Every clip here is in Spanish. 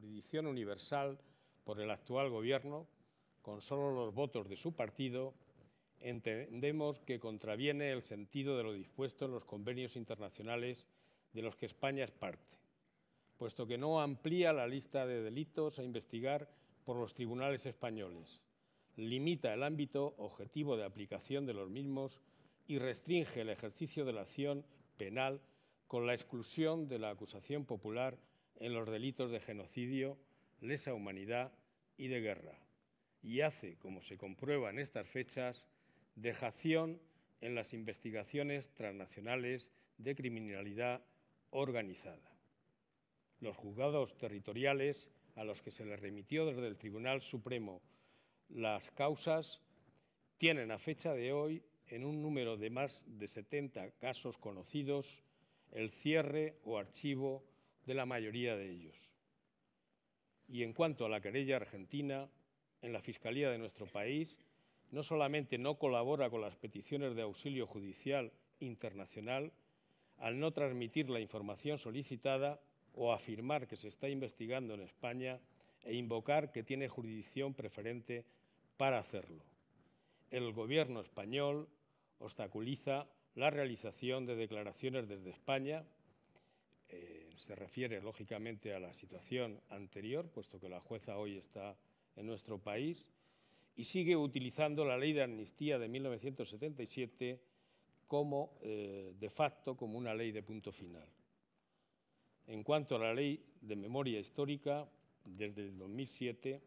jurisdicción universal por el actual Gobierno, con solo los votos de su partido, entendemos que contraviene el sentido de lo dispuesto en los convenios internacionales de los que España es parte, puesto que no amplía la lista de delitos a investigar por los tribunales españoles, limita el ámbito objetivo de aplicación de los mismos y restringe el ejercicio de la acción penal con la exclusión de la acusación popular en los delitos de genocidio, lesa humanidad y de guerra, y hace, como se comprueba en estas fechas, dejación en las investigaciones transnacionales de criminalidad organizada. Los juzgados territoriales a los que se les remitió desde el Tribunal Supremo las causas tienen a fecha de hoy, en un número de más de 70 casos conocidos, el cierre o archivo de la mayoría de ellos. Y en cuanto a la querella argentina, en la Fiscalía de nuestro país no solamente no colabora con las peticiones de auxilio judicial internacional, al no transmitir la información solicitada o afirmar que se está investigando en España e invocar que tiene jurisdicción preferente para hacerlo. El Gobierno español obstaculiza la realización de declaraciones desde España se refiere lógicamente a la situación anterior, puesto que la jueza hoy está en nuestro país, y sigue utilizando la ley de amnistía de 1977 como eh, de facto como una ley de punto final. En cuanto a la ley de memoria histórica, desde el 2007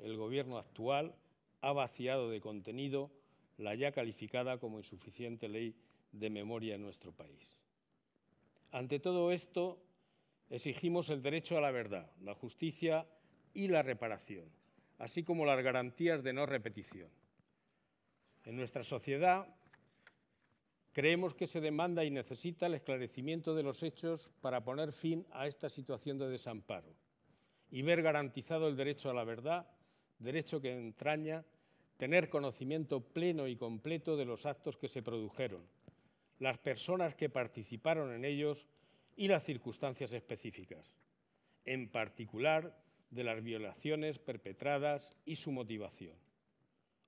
el gobierno actual ha vaciado de contenido la ya calificada como insuficiente ley de memoria en nuestro país. Ante todo esto, Exigimos el derecho a la verdad, la justicia y la reparación, así como las garantías de no repetición. En nuestra sociedad creemos que se demanda y necesita el esclarecimiento de los hechos para poner fin a esta situación de desamparo y ver garantizado el derecho a la verdad, derecho que entraña tener conocimiento pleno y completo de los actos que se produjeron, las personas que participaron en ellos y las circunstancias específicas, en particular de las violaciones perpetradas y su motivación.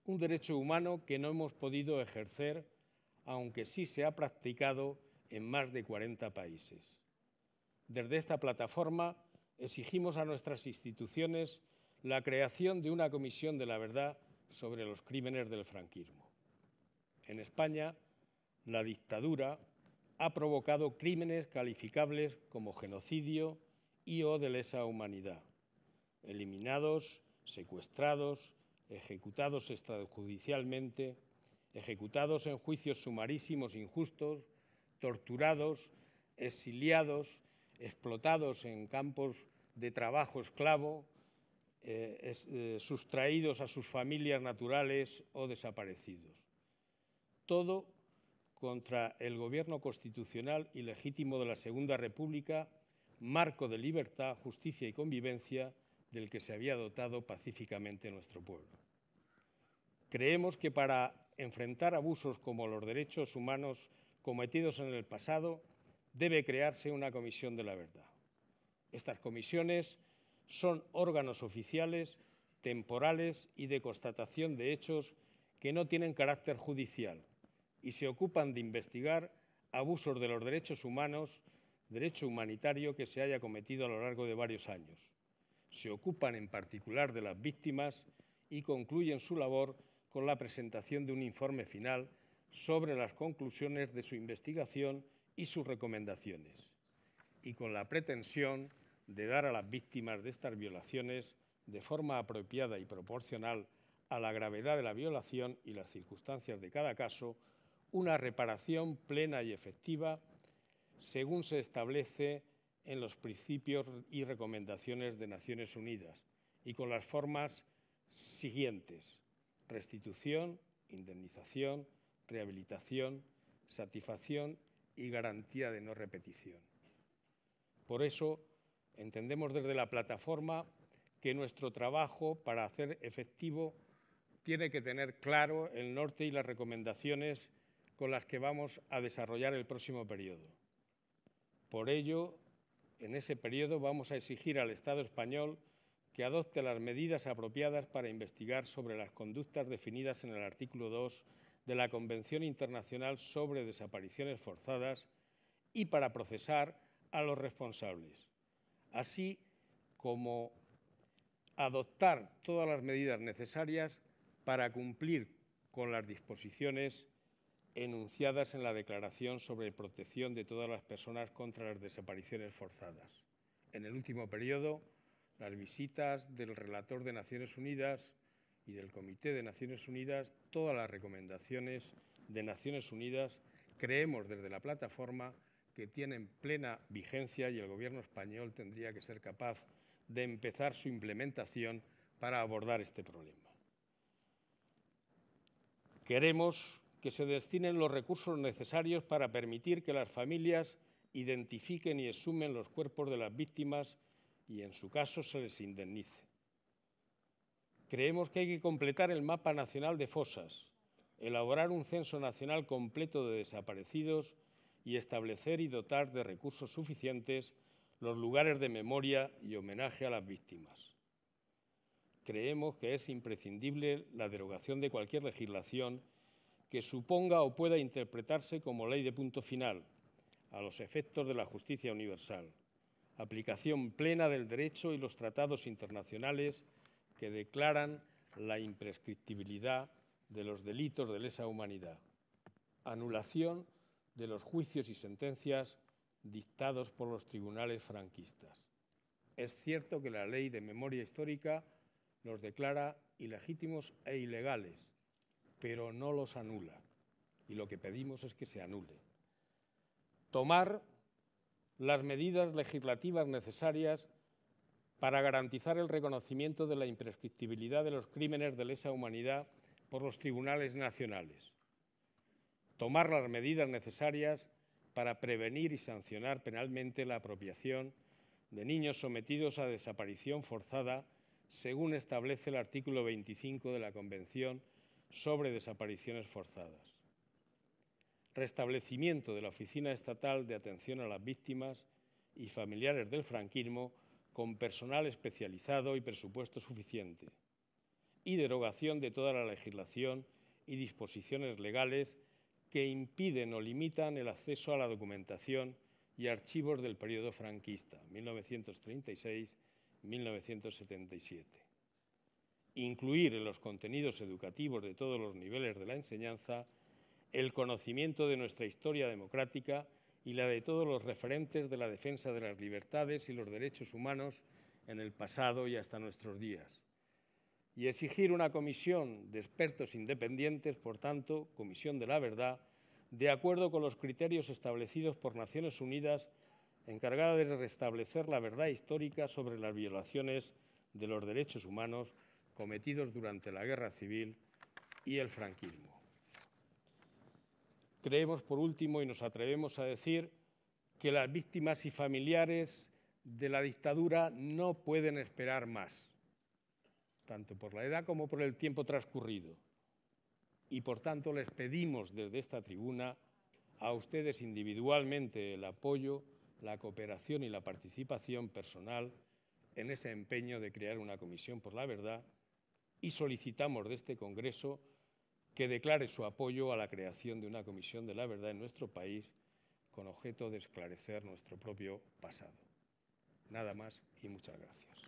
Un derecho humano que no hemos podido ejercer, aunque sí se ha practicado en más de 40 países. Desde esta plataforma exigimos a nuestras instituciones la creación de una comisión de la verdad sobre los crímenes del franquismo. En España, la dictadura ha provocado crímenes calificables como genocidio y o de lesa humanidad, eliminados, secuestrados, ejecutados extrajudicialmente, ejecutados en juicios sumarísimos injustos, torturados, exiliados, explotados en campos de trabajo esclavo, eh, eh, sustraídos a sus familias naturales o desaparecidos. Todo contra el gobierno constitucional y legítimo de la Segunda República, marco de libertad, justicia y convivencia del que se había dotado pacíficamente nuestro pueblo. Creemos que para enfrentar abusos como los derechos humanos cometidos en el pasado, debe crearse una comisión de la verdad. Estas comisiones son órganos oficiales, temporales y de constatación de hechos que no tienen carácter judicial, y se ocupan de investigar abusos de los derechos humanos, derecho humanitario que se haya cometido a lo largo de varios años. Se ocupan en particular de las víctimas y concluyen su labor con la presentación de un informe final sobre las conclusiones de su investigación y sus recomendaciones, y con la pretensión de dar a las víctimas de estas violaciones, de forma apropiada y proporcional a la gravedad de la violación y las circunstancias de cada caso, una reparación plena y efectiva según se establece en los principios y recomendaciones de Naciones Unidas y con las formas siguientes. Restitución, indemnización, rehabilitación, satisfacción y garantía de no repetición. Por eso, entendemos desde la plataforma que nuestro trabajo para hacer efectivo tiene que tener claro el norte y las recomendaciones con las que vamos a desarrollar el próximo periodo. Por ello, en ese periodo vamos a exigir al Estado español que adopte las medidas apropiadas para investigar sobre las conductas definidas en el artículo 2 de la Convención Internacional sobre Desapariciones Forzadas y para procesar a los responsables, así como adoptar todas las medidas necesarias para cumplir con las disposiciones enunciadas en la Declaración sobre protección de todas las personas contra las desapariciones forzadas. En el último periodo, las visitas del relator de Naciones Unidas y del Comité de Naciones Unidas, todas las recomendaciones de Naciones Unidas, creemos desde la plataforma que tienen plena vigencia y el Gobierno español tendría que ser capaz de empezar su implementación para abordar este problema. Queremos que se destinen los recursos necesarios para permitir que las familias identifiquen y exhumen los cuerpos de las víctimas y, en su caso, se les indemnice. Creemos que hay que completar el mapa nacional de fosas, elaborar un censo nacional completo de desaparecidos y establecer y dotar de recursos suficientes los lugares de memoria y homenaje a las víctimas. Creemos que es imprescindible la derogación de cualquier legislación que suponga o pueda interpretarse como ley de punto final a los efectos de la justicia universal, aplicación plena del derecho y los tratados internacionales que declaran la imprescriptibilidad de los delitos de lesa humanidad, anulación de los juicios y sentencias dictados por los tribunales franquistas. Es cierto que la ley de memoria histórica los declara ilegítimos e ilegales, pero no los anula. Y lo que pedimos es que se anule. Tomar las medidas legislativas necesarias para garantizar el reconocimiento de la imprescriptibilidad de los crímenes de lesa humanidad por los tribunales nacionales. Tomar las medidas necesarias para prevenir y sancionar penalmente la apropiación de niños sometidos a desaparición forzada, según establece el artículo 25 de la Convención sobre desapariciones forzadas, restablecimiento de la Oficina Estatal de Atención a las Víctimas y Familiares del Franquismo con personal especializado y presupuesto suficiente, y derogación de toda la legislación y disposiciones legales que impiden o limitan el acceso a la documentación y archivos del periodo franquista, 1936-1977 incluir en los contenidos educativos de todos los niveles de la enseñanza el conocimiento de nuestra historia democrática y la de todos los referentes de la defensa de las libertades y los derechos humanos en el pasado y hasta nuestros días. Y exigir una comisión de expertos independientes, por tanto, comisión de la verdad, de acuerdo con los criterios establecidos por Naciones Unidas, encargada de restablecer la verdad histórica sobre las violaciones de los derechos humanos cometidos durante la Guerra Civil y el franquismo. Creemos, por último, y nos atrevemos a decir, que las víctimas y familiares de la dictadura no pueden esperar más, tanto por la edad como por el tiempo transcurrido. Y por tanto les pedimos desde esta tribuna a ustedes individualmente el apoyo, la cooperación y la participación personal en ese empeño de crear una comisión por la verdad y solicitamos de este Congreso que declare su apoyo a la creación de una Comisión de la Verdad en nuestro país con objeto de esclarecer nuestro propio pasado. Nada más y muchas gracias.